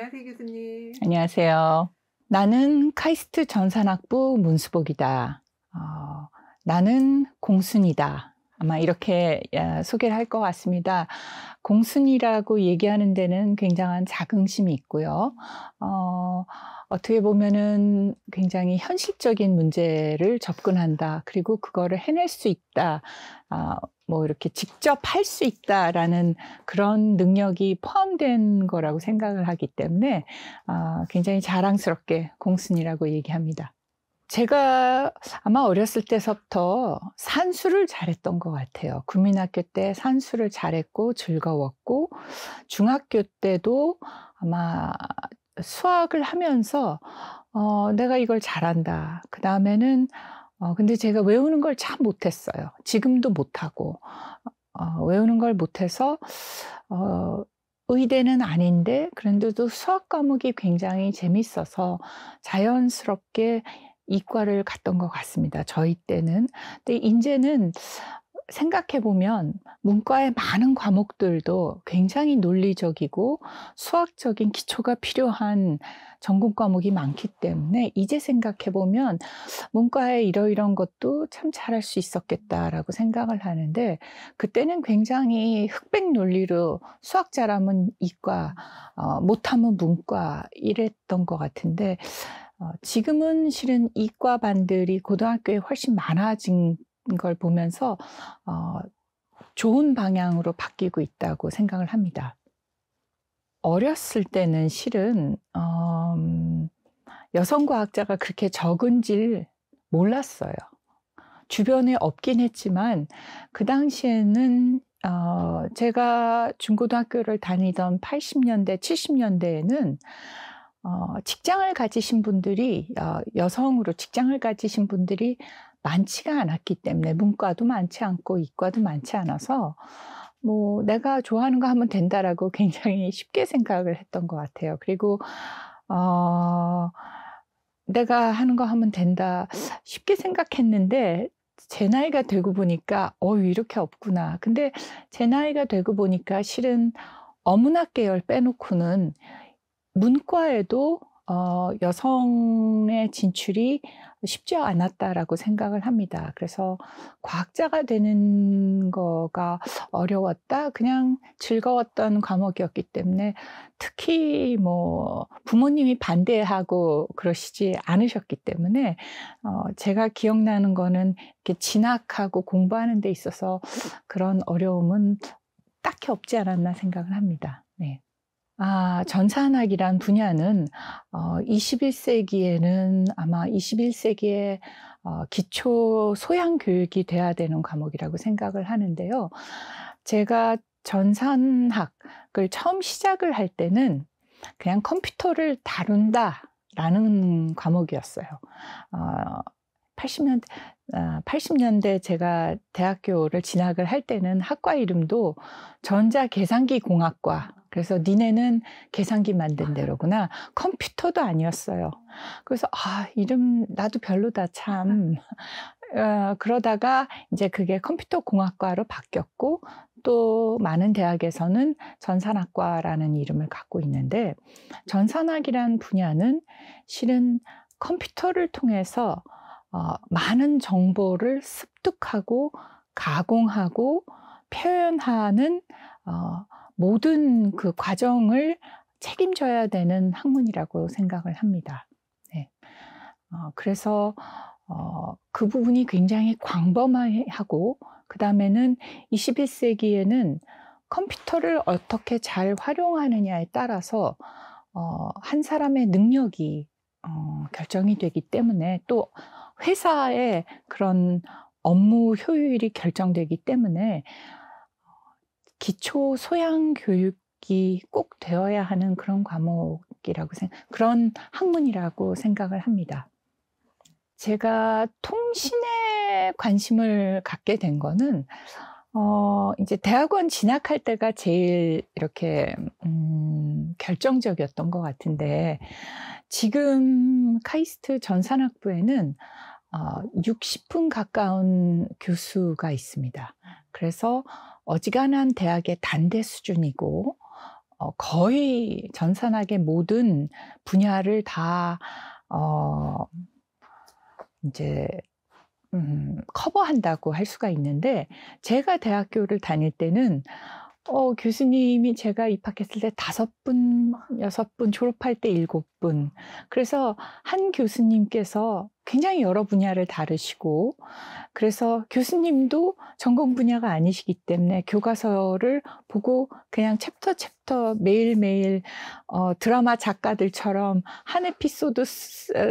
안녕하세요, 교수님. 안녕하세요. 나는 카이스트 전산학부 문수복이다. 어, 나는 공순이다. 아마 이렇게 소개를 할 것 같습니다. 공순이라고 얘기하는 데는 굉장한 자긍심이 있고요. 어, 어떻게 보면은 굉장히 현실적인 문제를 접근한다. 그리고 그거를 해낼 수 있다. 아, 뭐 이렇게 직접 할 수 있다라는 그런 능력이 포함된 거라고 생각을 하기 때문에 아, 굉장히 자랑스럽게 공순이라고 얘기합니다. 제가 아마 어렸을 때서부터 산수를 잘했던 것 같아요. 국민학교 때 산수를 잘했고 즐거웠고 중학교 때도 아마 수학을 하면서 어, 내가 이걸 잘한다. 그 다음에는 어, 근데 제가 외우는 걸 참 못했어요. 지금도 못하고 어, 외우는 걸 못해서 어, 의대는 아닌데 그런데도 수학 과목이 굉장히 재밌어서 자연스럽게 이과를 갔던 것 같습니다. 저희 때는. 근데 이제는 생각해 보면 문과의 많은 과목들도 굉장히 논리적이고 수학적인 기초가 필요한 전공 과목이 많기 때문에 이제 생각해 보면 문과의 이러이런 것도 참 잘할 수 있었겠다라고 생각을 하는데 그때는 굉장히 흑백 논리로 수학 잘하면 이과, 어, 못하면 문과 이랬던 것 같은데 어, 지금은 실은 이과 반들이 고등학교에 훨씬 많아진 걸 보면서 어, 좋은 방향으로 바뀌고 있다고 생각을 합니다. 어렸을 때는 실은 어, 여성 과학자가 그렇게 적은질 몰랐어요. 주변에 없긴 했지만 그 당시에는 어, 제가 중고등학교를 다니던 80년대, 70년대에는 어, 직장을 가지신 분들이 어, 여성으로 직장을 가지신 분들이 많지가 않았기 때문에 문과도 많지 않고 이과도 많지 않아서 뭐 내가 좋아하는 거 하면 된다라고 굉장히 쉽게 생각을 했던 것 같아요. 그리고 어, 내가 하는 거 하면 된다 쉽게 생각했는데 제 나이가 되고 보니까 어유 이렇게 없구나. 근데 제 나이가 되고 보니까 실은 어문학 계열 빼놓고는 문과에도 어, 여성의 진출이 쉽지 않았다라고 생각을 합니다. 그래서 과학자가 되는 거가 어려웠다. 그냥 즐거웠던 과목이었기 때문에 특히 뭐 부모님이 반대하고 그러시지 않으셨기 때문에 어, 제가 기억나는 거는 이렇게 진학하고 공부하는 데 있어서 그런 어려움은 딱히 없지 않았나 생각을 합니다. 네. 아, 전산학이란 분야는 어, 21세기에는 아마 21세기에 어, 기초 소양 교육이 돼야 되는 과목이라고 생각을 하는데요. 제가 전산학을 처음 시작을 할 때는 그냥 컴퓨터를 다룬다라는 과목이었어요. 어, 80년대, 어, 80년대 제가 대학교를 진학을 할 때는 학과 이름도 전자계산기공학과 그래서 니네는 계산기 만든 아. 대로구나. 컴퓨터도 아니었어요. 그래서 아 이름 나도 별로다 참. 어, 그러다가 이제 그게 컴퓨터 공학과로 바뀌었고 또 많은 대학에서는 전산학과라는 이름을 갖고 있는데 전산학이란 분야는 실은 컴퓨터를 통해서 어, 많은 정보를 습득하고 가공하고 표현하는 어, 모든 그 과정을 책임져야 되는 학문이라고 생각을 합니다. 네. 어, 그래서 어, 그 부분이 굉장히 광범하고 그 다음에는 21세기에는 컴퓨터를 어떻게 잘 활용하느냐에 따라서 어, 한 사람의 능력이 어, 결정이 되기 때문에 또 회사의 그런 업무 효율이 결정되기 때문에 기초 소양 교육이 꼭 되어야 하는 그런 과목이라고 생각, 그런 학문이라고 생각을 합니다. 제가 통신에 관심을 갖게 된 거는 어, 이제 대학원 진학할 때가 제일 이렇게, 음, 결정적이었던 것 같은데, 지금 카이스트 전산학부에는 어, 60분 가까운 교수가 있습니다. 그래서 어지간한 대학의 단대 수준이고 어, 거의 전산학의 모든 분야를 다 어, 이제 음, 커버한다고 할 수가 있는데 제가 대학교를 다닐 때는 어, 교수님이 제가 입학했을 때 다섯 분, 여섯 분, 졸업할 때 일곱 분. 그래서 한 교수님께서 굉장히 여러 분야를 다루시고, 그래서 교수님도 전공 분야가 아니시기 때문에 교과서를 보고 그냥 챕터 챕터 매일매일 어, 드라마 작가들처럼 한 에피소드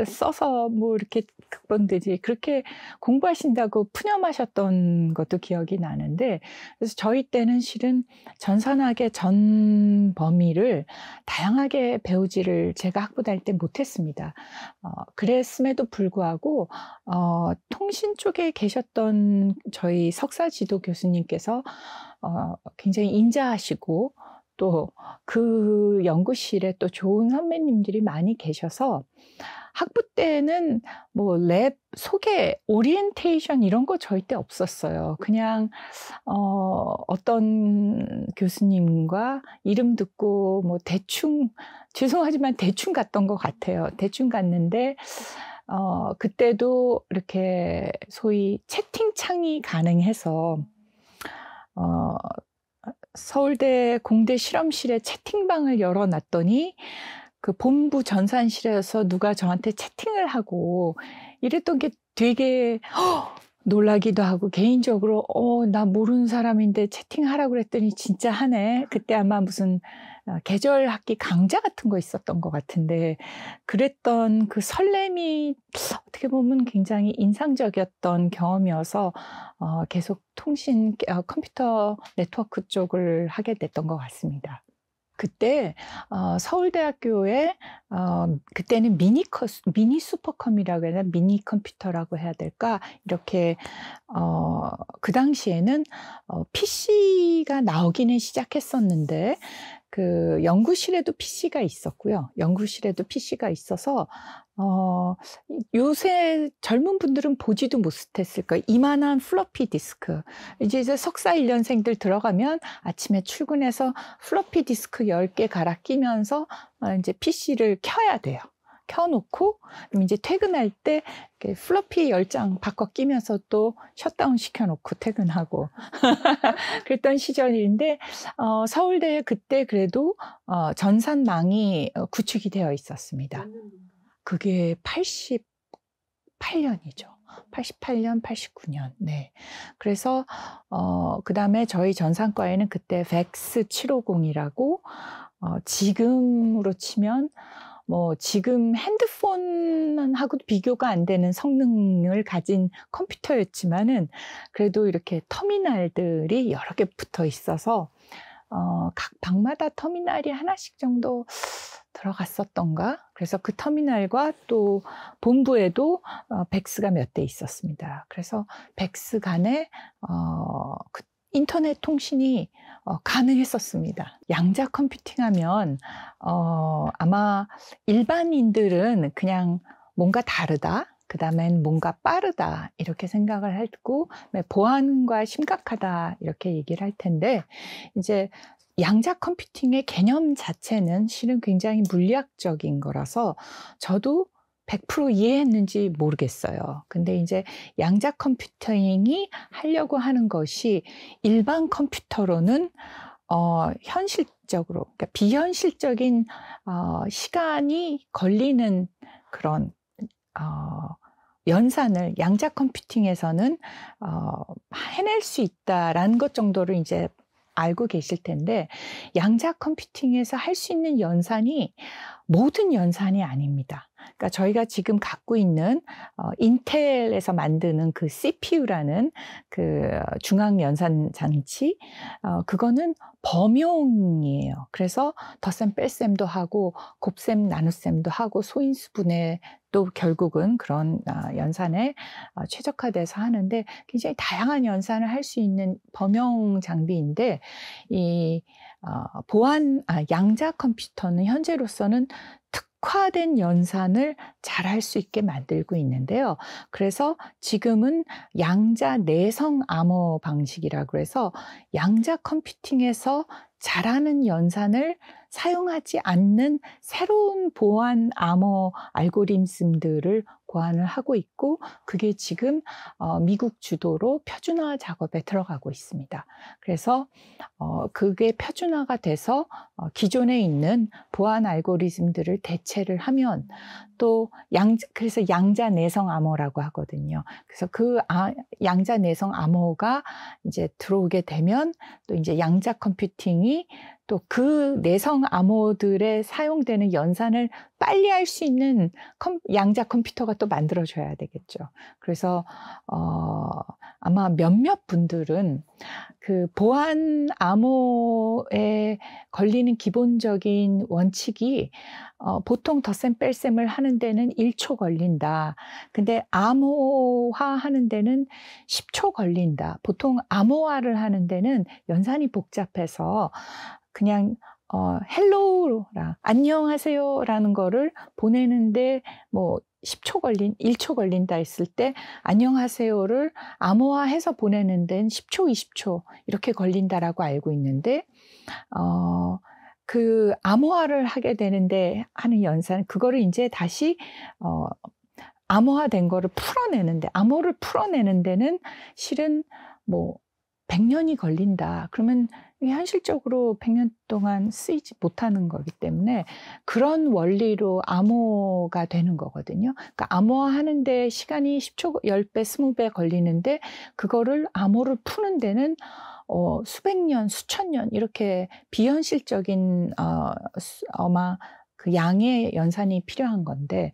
써서 뭐 이렇게 극본들지 그렇게 공부하신다고 푸념하셨던 것도 기억이 나는데, 그래서 저희 때는 실은 전산학의 전 범위를 다양하게 배우지를 제가 생각보다 할때 못했습니다. 어, 그랬음에도 불구하고 어, 통신 쪽에 계셨던 저희 석사 지도 교수님께서 어, 굉장히 인자하시고 또 그 연구실에 또 좋은 선배님들이 많이 계셔서 학부 때는 뭐 랩 소개 오리엔테이션 이런 거 절대 없었어요. 그냥 어 어떤 교수님과 이름 듣고 뭐 대충 죄송하지만 대충 갔던 것 같아요. 대충 갔는데 어 그때도 이렇게 소위 채팅창이 가능해서 어 서울대 공대 실험실에 채팅방을 열어놨더니 그 본부 전산실에서 누가 저한테 채팅을 하고 이랬던 게 되게 허! 놀라기도 하고 개인적으로 어나 모르는 사람인데 채팅하라 그랬더니 진짜 하네 그때 아마 무슨 어, 계절 학기 강좌 같은 거 있었던 것 같은데 그랬던 그 설렘이 어떻게 보면 굉장히 인상적이었던 경험이어서 어, 계속 통신 어, 컴퓨터 네트워크 쪽을 하게 됐던 것 같습니다. 그때 어, 서울대학교에 어, 그때는 미니 커스, 미니 슈퍼컴이라고 해야 되나 미니 컴퓨터라고 해야 될까 이렇게 어, 그 당시에는 어, PC가 나오기는 시작했었는데 그 연구실에도 PC가 있었고요. 연구실에도 PC가 있어서 어 요새 젊은 분들은 보지도 못했을 거예요. 이만한 플로피 디스크. 이제 이제 석사 1년생들 들어가면 아침에 출근해서 플로피 디스크 10개 갈아 끼면서 어, 이제 PC를 켜야 돼요. 켜놓고 이제 퇴근할 때 플러피 열장 바꿔 끼면서 또 셧다운 시켜놓고 퇴근하고 그랬던 시절인데 어, 서울대 그때 그래도 어, 전산망이 어, 구축이 되어 있었습니다. 그게 88년이죠. 88년, 89년. 네. 그래서, 어, 그 다음에 저희 전산과에는 그때 벡스 750이라고, 어, 지금으로 치면, 뭐 지금 핸드폰하고 비교가 안 되는 성능을 가진 컴퓨터였지만은 그래도 이렇게 터미널들이 여러 개 붙어 있어서 어, 각 방마다 터미널이 하나씩 정도 들어갔었던가? 그래서 그 터미널과 또 본부에도 어, 백스가 몇 대 있었습니다. 그래서 백스 간에 어, 그 인터넷 통신이 어, 가능했었습니다. 양자 컴퓨팅 하면 어, 아마 일반인들은 그냥 뭔가 다르다, 그 다음엔 뭔가 빠르다 이렇게 생각을 했고 네, 보안과 심각하다 이렇게 얘기를 할 텐데 이제 양자 컴퓨팅의 개념 자체는 실은 굉장히 물리학적인 거라서 저도 100% 이해했는지 모르겠어요. 근데 이제 양자 컴퓨터잉이 하려고 하는 것이 일반 컴퓨터로는 어, 현실적으로, 그러니까 비현실적인 어, 시간이 걸리는 그런 어, 연산을 양자 컴퓨팅에서는 어, 해낼 수 있다라는 것 정도를 이제 알고 계실 텐데 양자 컴퓨팅에서 할 수 있는 연산이 모든 연산이 아닙니다. 그러니까 저희가 지금 갖고 있는 어, 인텔에서 만드는 그 CPU라는 그 중앙 연산 장치 어, 그거는 범용이에요. 그래서 덧셈 뺄셈도 하고 곱셈 나눗셈도 하고 소인수 분해 또 결국은 그런 어, 연산에 어, 최적화돼서 하는데 굉장히 다양한 연산을 할 수 있는 범용 장비인데 이 어, 보안 아, 양자 컴퓨터는 현재로서는 특 특화된 연산을 잘 할 수 있게 만들고 있는데요. 그래서 지금은 양자 내성 암호 방식이라고 해서 양자 컴퓨팅에서 잘하는 연산을 사용하지 않는 새로운 보안 암호 알고리즘들을 보완을 하고 있고 그게 지금 어, 미국 주도로 표준화 작업에 들어가고 있습니다. 그래서 어, 그게 표준화가 돼서 어, 기존에 있는 보안 알고리즘들을 대체를 하면 또 양, 그래서 양자 내성 암호라고 하거든요. 그래서 그 아, 양자 내성 암호가 이제 들어오게 되면 또 이제 양자 컴퓨팅이 또그 내성 암호들에 사용되는 연산을 빨리 할 수 있는 컴, 양자 컴퓨터가 또만들어져야 되겠죠. 그래서 어, 아마 몇몇 분들은 그 보안 암호에 걸리는 기본적인 원칙이 어, 보통 덧셈 뺄셈을 하는 데는 1초 걸린다. 근데 암호화 하는 데는 10초 걸린다. 보통 암호화를 하는 데는 연산이 복잡해서 그냥 어, 헬로우라, 안녕하세요라는 거를 보내는데 뭐 10초 걸린, 1초 걸린다 했을 때 안녕하세요를 암호화해서 보내는 데는 10초, 20초 이렇게 걸린다라고 알고 있는데 어, 그 암호화를 하게 되는데 하는 연산 그거를 이제 다시 어, 암호화된 거를 풀어내는데 암호를 풀어내는 데는 실은 뭐 100년이 걸린다. 그러면 현실적으로 100년 동안 쓰이지 못하는 거기 때문에 그런 원리로 암호가 되는 거거든요. 그러니까 암호화하는데 시간이 10초, 10배, 20배 걸리는데 그거를 암호를 푸는 데는 어, 수백 년, 수천 년 이렇게 비현실적인 어, 아마 그 양의 연산이 필요한 건데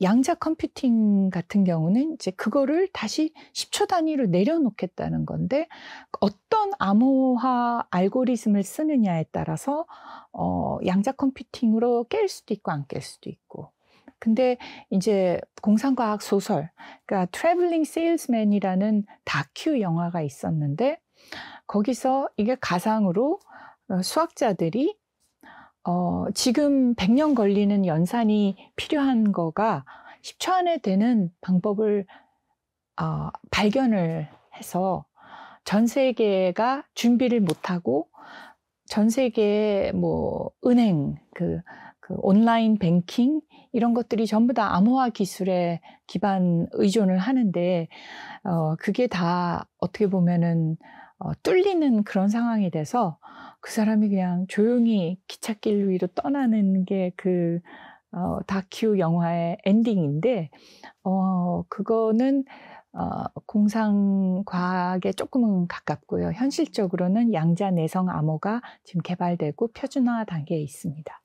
양자 컴퓨팅 같은 경우는 이제 그거를 다시 10초 단위로 내려놓겠다는 건데 어떤 암호화 알고리즘을 쓰느냐에 따라서 어, 양자 컴퓨팅으로 깰 수도 있고 안 깰 수도 있고 근데 이제 공상과학 소설, 그러니까 트래블링 세일즈맨이라는 다큐 영화가 있었는데 거기서 이게 가상으로 어, 수학자들이 어, 지금 100년 걸리는 연산이 필요한 거가 10초 안에 되는 방법을 어, 발견을 해서 전 세계가 준비를 못하고 전 세계의 뭐 은행 그, 그 온라인 뱅킹 이런 것들이 전부 다 암호화 기술에 기반 의존을 하는데 어, 그게 다 어떻게 보면은 어, 뚫리는 그런 상황이 돼서 그 사람이 그냥 조용히 기찻길 위로 떠나는 게그 어, 다큐 영화의 엔딩인데, 어, 그거는, 어, 공상과학에 조금은 가깝고요. 현실적으로는 양자 내성 암호가 지금 개발되고 표준화 단계에 있습니다.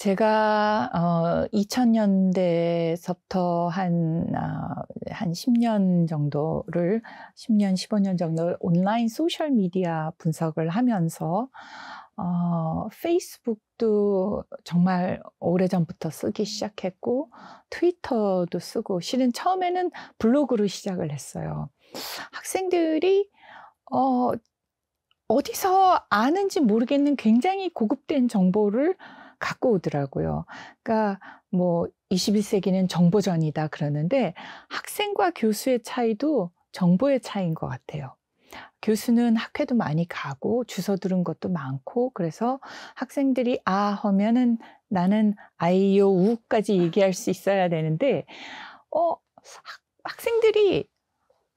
제가 어 2000년대에서부터 한한 어, 10년 정도를 10년 15년 정도 온라인 소셜 미디어 분석을 하면서 어 페이스북도 정말 오래전부터 쓰기 시작했고 트위터도 쓰고 실은 처음에는 블로그로 시작을 했어요. 학생들이 어 어디서 아는지 모르겠는 굉장히 고급된 정보를 갖고 오더라고요. 그러니까 뭐 21세기는 정보전이다 그러는데 학생과 교수의 차이도 정보의 차이인 것 같아요. 교수는 학회도 많이 가고 주소 들은 것도 많고 그래서 학생들이 아 하면은 나는 아이요 우까지 얘기할 수 있어야 되는데 어 학생들이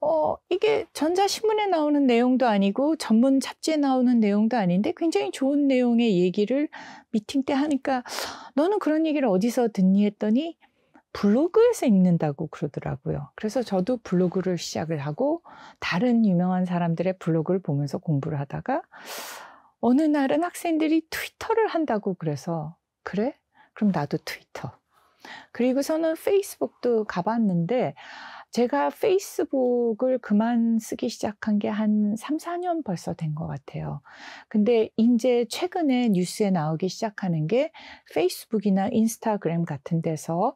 어, 이게 전자신문에 나오는 내용도 아니고 전문 잡지에 나오는 내용도 아닌데 굉장히 좋은 내용의 얘기를 미팅 때 하니까 너는 그런 얘기를 어디서 듣니 했더니 블로그에서 읽는다고 그러더라고요. 그래서 저도 블로그를 시작을 하고 다른 유명한 사람들의 블로그를 보면서 공부를 하다가 어느 날은 학생들이 트위터를 한다고 그래서 그래? 그럼 나도 트위터. 그리고서는 페이스북도 가봤는데 제가 페이스북을 그만 쓰기 시작한 게 한 3, 4년 벌써 된 것 같아요. 근데 이제 최근에 뉴스에 나오기 시작하는 게 페이스북이나 인스타그램 같은 데서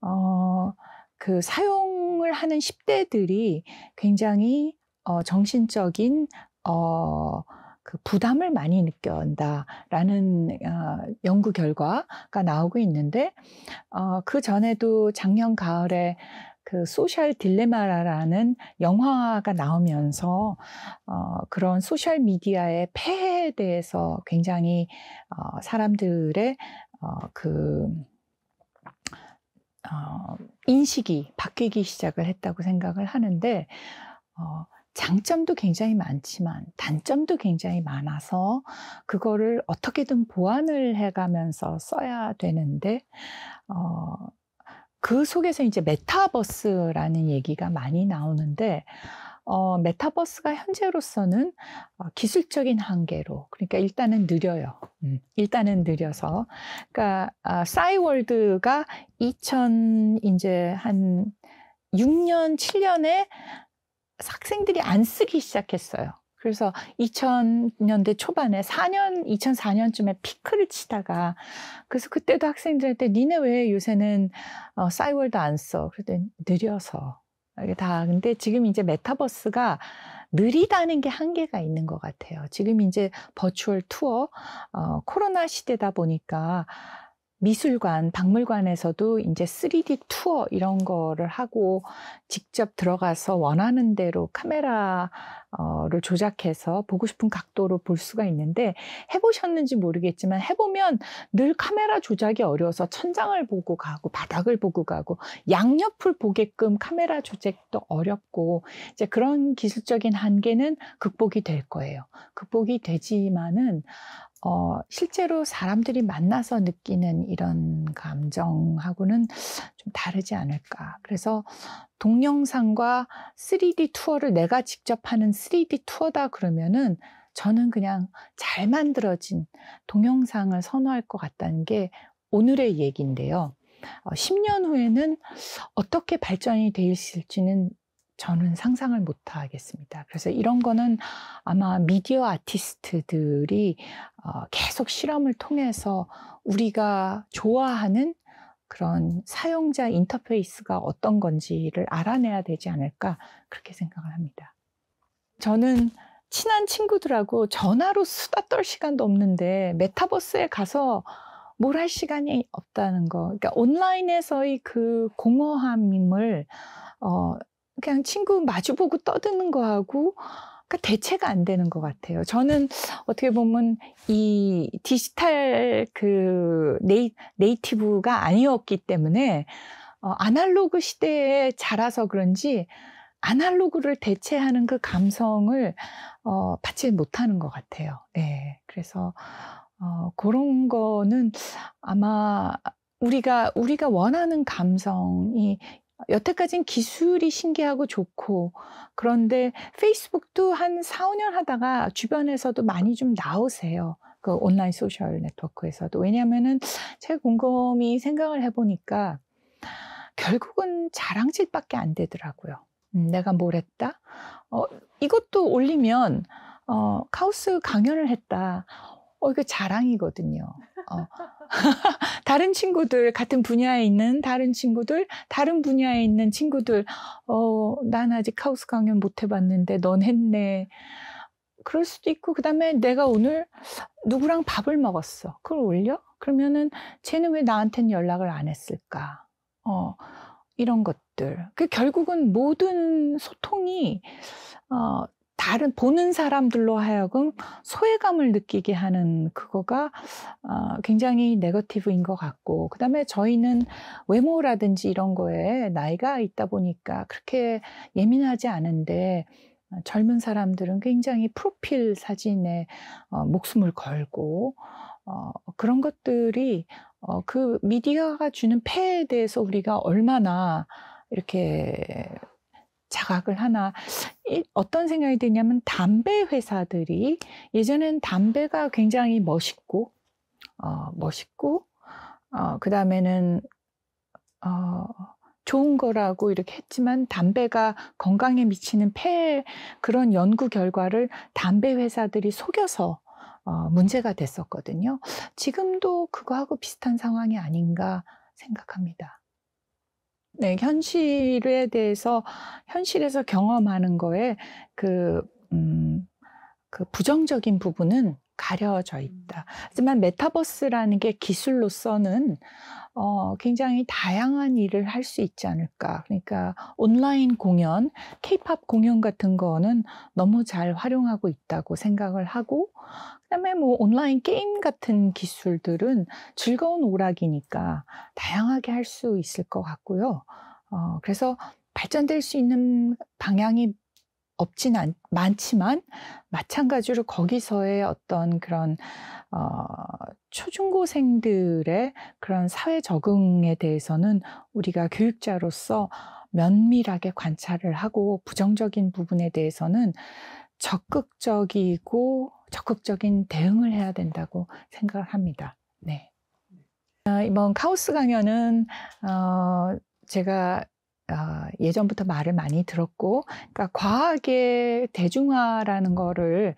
어, 그 사용을 하는 10대들이 굉장히 어, 정신적인 어, 그 부담을 많이 느껴온다라는 어, 연구 결과가 나오고 있는데 어, 그 전에도 작년 가을에 그 소셜 딜레마라는 영화가 나오면서 어, 그런 소셜 미디어의 폐해에 대해서 굉장히 어, 사람들의 어, 그 어, 인식이 바뀌기 시작을 했다고 생각을 하는데 어, 장점도 굉장히 많지만 단점도 굉장히 많아서 그거를 어떻게든 보완을 해가면서 써야 되는데 어, 그 속에서 이제 메타버스라는 얘기가 많이 나오는데 어, 메타버스가 현재로서는 어, 기술적인 한계로 그러니까 일단은 느려요. 음. 일단은 느려서 그러니까 아, 싸이월드가 2000 이제 한 6년 7년에 학생들이 안 쓰기 시작했어요. 그래서 2000년대 초반에 4년 2004년쯤에 피크를 치다가 그래서 그때도 학생들한테 니네 왜 요새는 어, 싸이월드 안 써? 그랬더니 느려서 이게 다 근데 지금 이제 메타버스가 느리다는 게 한계가 있는 것 같아요. 지금 이제 버추얼 투어 어, 코로나 시대다 보니까 미술관, 박물관에서도 이제 3D 투어 이런 거를 하고 직접 들어가서 원하는 대로 카메라 어,를 조작해서 보고 싶은 각도로 볼 수가 있는데 해보셨는지 모르겠지만 해보면 늘 카메라 조작이 어려워서 천장을 보고 가고 바닥을 보고 가고 양옆을 보게끔 카메라 조작도 어렵고 이제 그런 기술적인 한계는 극복이 될 거예요. 극복이 되지만은 어, 실제로 사람들이 만나서 느끼는 이런 감정하고는 좀 다르지 않을까. 그래서 동영상과 3D 투어를 내가 직접 하는 3D 투어다 그러면은 저는 그냥 잘 만들어진 동영상을 선호할 것 같다는 게 오늘의 얘기인데요. 10년 어, 후에는 어떻게 발전이 되 있을지는 저는 상상을 못 하겠습니다. 그래서 이런 거는 아마 미디어 아티스트들이 어, 계속 실험을 통해서 우리가 좋아하는 그런 사용자 인터페이스가 어떤 건지를 알아내야 되지 않을까 그렇게 생각을 합니다. 저는 친한 친구들하고 전화로 수다 떨 시간도 없는데 메타버스에 가서 뭘 할 시간이 없다는 거. 그러니까 온라인에서의 그 공허함임을 어 그냥 친구 마주보고 떠드는 거하고 그러니까 대체가 안 되는 것 같아요. 저는 어떻게 보면 이 디지털 그 네이, 네이티브가 아니었기 때문에 어, 아날로그 시대에 자라서 그런지 아날로그를 대체하는 그 감성을 어, 받지 못하는 것 같아요. 예. 그래서 어, 그런 거는 아마 우리가 우리가 원하는 감성이 여태까진 기술이 신기하고 좋고 그런데 페이스북도 한 4, 5년 하다가 주변에서도 많이 좀 나오세요. 그 온라인 소셜 네트워크에서도 왜냐하면은 제가 곰곰이 생각을 해보니까 결국은 자랑질밖에 안 되더라고요. 음, 내가 뭘 했다? 어, 이것도 올리면 어, 카오스 강연을 했다. 어, 이거 자랑이거든요. 어. 다른 친구들, 같은 분야에 있는 다른 친구들, 다른 분야에 있는 친구들, 어, 난 아직 하우스 강연 못 해봤는데 넌 했네. 그럴 수도 있고, 그 다음에 내가 오늘 누구랑 밥을 먹었어. 그걸 올려? 그러면은 쟤는 왜 나한테는 연락을 안 했을까? 어, 이런 것들. 그 결국은 모든 소통이, 어, 다른 보는 사람들로 하여금 소외감을 느끼게 하는 그거가 어, 굉장히 네거티브인 것 같고 그다음에 저희는 외모라든지 이런 거에 나이가 있다 보니까 그렇게 예민하지 않은데 어, 젊은 사람들은 굉장히 프로필 사진에 어, 목숨을 걸고 어, 그런 것들이 어, 그 미디어가 주는 폐에 대해서 우리가 얼마나 이렇게 자각을 하나 어떤 생각이 드냐면 담배 회사들이 예전엔 담배가 굉장히 멋있고 어, 멋있고 어, 그 다음에는 어, 좋은 거라고 이렇게 했지만 담배가 건강에 미치는 폐 그런 연구 결과를 담배 회사들이 속여서 어, 문제가 됐었거든요. 지금도 그거하고 비슷한 상황이 아닌가 생각합니다. 네, 현실에 대해서 현실에서 경험하는 거에 그, 음, 그 부정적인 부분은 가려져 음. 있다. 하지만 메타버스라는 게 기술로서는 어, 굉장히 다양한 일을 할 수 있지 않을까. 그러니까 온라인 공연, 케이팝 공연 같은 거는 너무 잘 활용하고 있다고 생각을 하고, 그다음에 뭐 온라인 게임 같은 기술들은 즐거운 오락이니까 다양하게 할 수 있을 것 같고요. 어, 그래서 발전될 수 있는 방향이 없진 않, 많지만 마찬가지로 거기서의 어떤 그런 어, 초중고생들의 그런 사회 적응에 대해서는 우리가 교육자로서 면밀하게 관찰을 하고 부정적인 부분에 대해서는 적극적이고 적극적인 대응을 해야 된다고 생각을 합니다. 네. 어, 이번 카오스 강연은 어, 제가 어, 예전부터 말을 많이 들었고, 그러니까 과학의 대중화라는 거를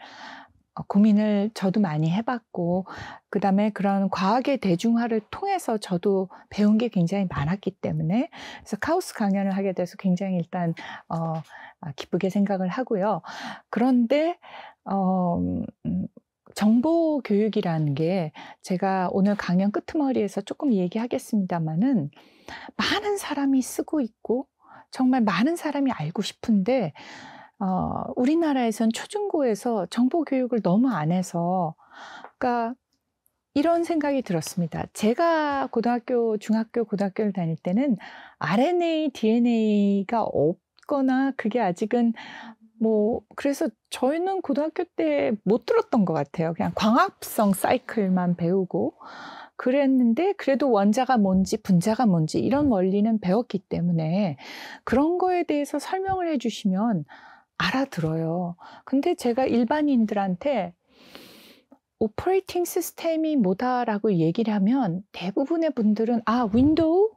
어, 고민을 저도 많이 해봤고, 그 다음에 그런 과학의 대중화를 통해서 저도 배운 게 굉장히 많았기 때문에, 그래서 카오스 강연을 하게 돼서 굉장히 일단, 어, 아, 기쁘게 생각을 하고요. 그런데, 어, 음, 정보 교육이라는 게 제가 오늘 강연 끄트머리에서 조금 얘기하겠습니다만은 많은 사람이 쓰고 있고 정말 많은 사람이 알고 싶은데 어, 우리나라에선 초중고에서 정보 교육을 너무 안 해서 그러니까 이런 생각이 들었습니다. 제가 고등학교, 중학교, 고등학교를 다닐 때는 RNA, DNA가 없거나 그게 아직은 뭐 그래서 저희는 고등학교 때 못 들었던 것 같아요. 그냥 광합성 사이클만 배우고 그랬는데 그래도 원자가 뭔지 분자가 뭔지 이런 원리는 배웠기 때문에 그런 거에 대해서 설명을 해주시면 알아들어요. 근데 제가 일반인들한테 오퍼레이팅 시스템이 뭐다라고 얘기를 하면 대부분의 분들은 아 윈도우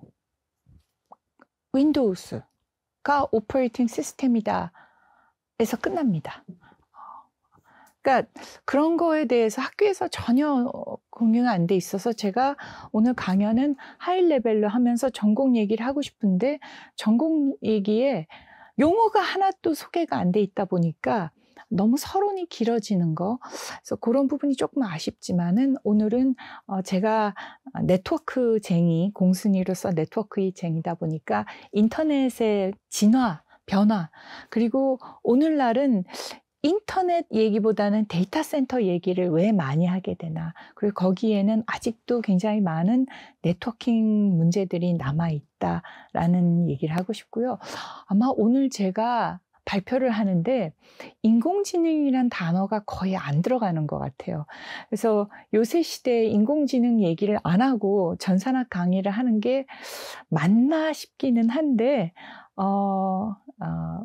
윈도우스가 오퍼레이팅 시스템이다. 에서 끝납니다. 그러니까 그런 거에 대해서 학교에서 전혀 공유가 안 돼 있어서 제가 오늘 강연은 하이 레벨로 하면서 전공 얘기를 하고 싶은데 전공 얘기에 용어가 하나 또 소개가 안 돼 있다 보니까 너무 서론이 길어지는 거 그래서 그런 부분이 조금 아쉽지만은 오늘은 어, 제가 네트워크쟁이 공순위로서 네트워크의 쟁이다 보니까 인터넷의 진화 변화. 그리고 오늘날은 인터넷 얘기보다는 데이터 센터 얘기를 왜 많이 하게 되나. 그리고 거기에는 아직도 굉장히 많은 네트워킹 문제들이 남아있다라는 얘기를 하고 싶고요. 아마 오늘 제가 발표를 하는데 인공지능이란 단어가 거의 안 들어가는 것 같아요. 그래서 요새 시대에 인공지능 얘기를 안 하고 전산학 강의를 하는 게 맞나 싶기는 한데 어, 어,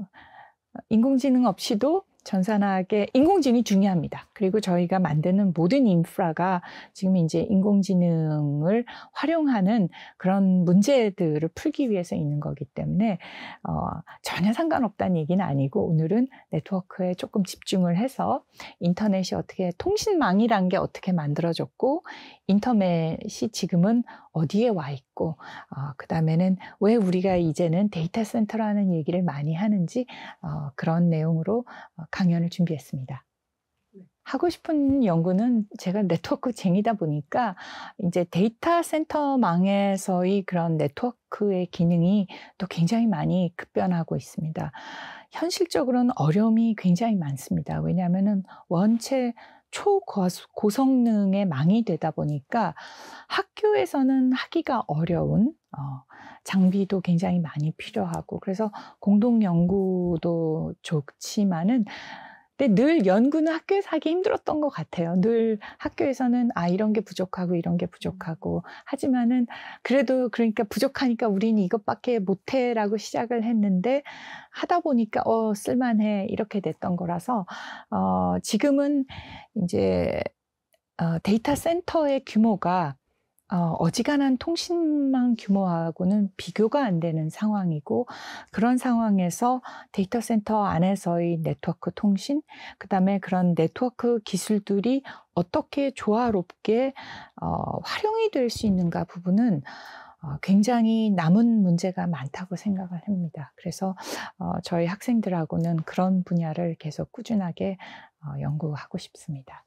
인공지능 없이도 전산학의 인공지능이 중요합니다. 그리고 저희가 만드는 모든 인프라가 지금 이제 인공지능을 활용하는 그런 문제들을 풀기 위해서 있는 거기 때문에 어, 전혀 상관없다는 얘기는 아니고 오늘은 네트워크에 조금 집중을 해서 인터넷이 어떻게 통신망이란 게 어떻게 만들어졌고 인터넷이 지금은 어디에 와 있고 어, 그 다음에는 왜 우리가 이제는 데이터 센터라는 얘기를 많이 하는지 어, 그런 내용으로 어, 강연을 준비했습니다. 네. 하고 싶은 연구는 제가 네트워크쟁이다 보니까 이제 데이터 센터망에서의 그런 네트워크의 기능이 또 굉장히 많이 급변하고 있습니다. 현실적으로는 어려움이 굉장히 많습니다. 왜냐하면 원체 초고성능의 망이 되다 보니까 학교에서는 하기가 어려운 어, 장비도 굉장히 많이 필요하고 그래서 공동 연구도 좋지만은 근데 늘 연구는 학교에서 하기 힘들었던 것 같아요. 늘 학교에서는 아 이런 게 부족하고 이런 게 부족하고 하지만은 그래도 그러니까 부족하니까 우리는 이것밖에 못해라고 시작을 했는데 하다 보니까 어 쓸만해 이렇게 됐던 거라서 어 지금은 이제 어 데이터 센터의 규모가 어, 어지간한 통신망 규모하고는 비교가 안 되는 상황이고 그런 상황에서 데이터 센터 안에서의 네트워크 통신 그다음에 그런 네트워크 기술들이 어떻게 조화롭게 어, 활용이 될 수 있는가 부분은 어, 굉장히 남은 문제가 많다고 생각을 합니다. 그래서 어, 저희 학생들하고는 그런 분야를 계속 꾸준하게 어, 연구하고 싶습니다.